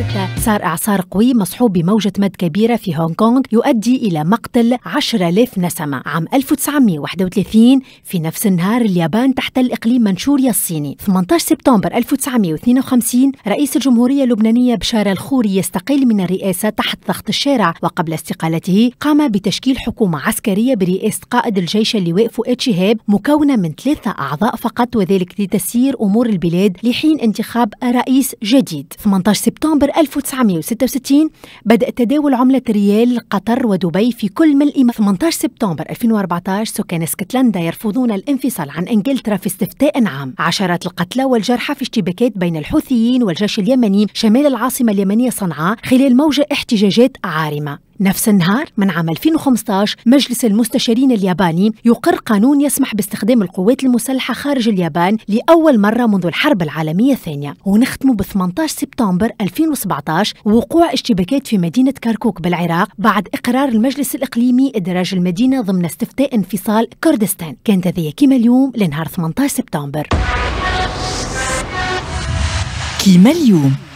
2006 صار إعصار قوي مصحوب بموجة مد كبيرة في هونغ كونغ يؤدي إلى مقتل 10000 نسمة عام 1931 في نفس النهار اليابان تحتل إقليم منشوريا الصيني 18 سبتمبر 1952 رئيس الجمهورية اللبنانية بشار الخوري يستقيل من الرئاسة تحت ضغط الشارع وقبل استقالته قام بتشكيل حكومة عسكرية برئاسة قائد الجيش اللواء فؤاد شهاب مكونة من ثلاثة أعضاء فقط وذلك لتسيير أمور البلاد لحين انتخاب رئيس جديد 18 سبتمبر 1966 بدأ تداول عملة ريال قطر ودبي في كل من 18 سبتمبر 2014 سكان اسكتلندا يرفضون الانفصال عن إنجلترا في استفتاء عام عشرات القتلى والجرحى في اشتباكات بين الحوثيين والجيش اليمني شمال العاصمة اليمنية صنعاء خلال موجة احتجاجات عارمة نفس النهار من عام 2015 مجلس المستشارين الياباني يقر قانون يسمح باستخدام القوات المسلحة خارج اليابان لأول مرة منذ الحرب العالمية الثانية ونختم ب 18 سبتمبر 2017 وقوع اشتباكات في مدينة كركوك بالعراق بعد إقرار المجلس الإقليمي إدراج المدينة ضمن استفتاء انفصال كردستان كانت هذه كيما اليوم لنهار 18 سبتمبر كيما اليوم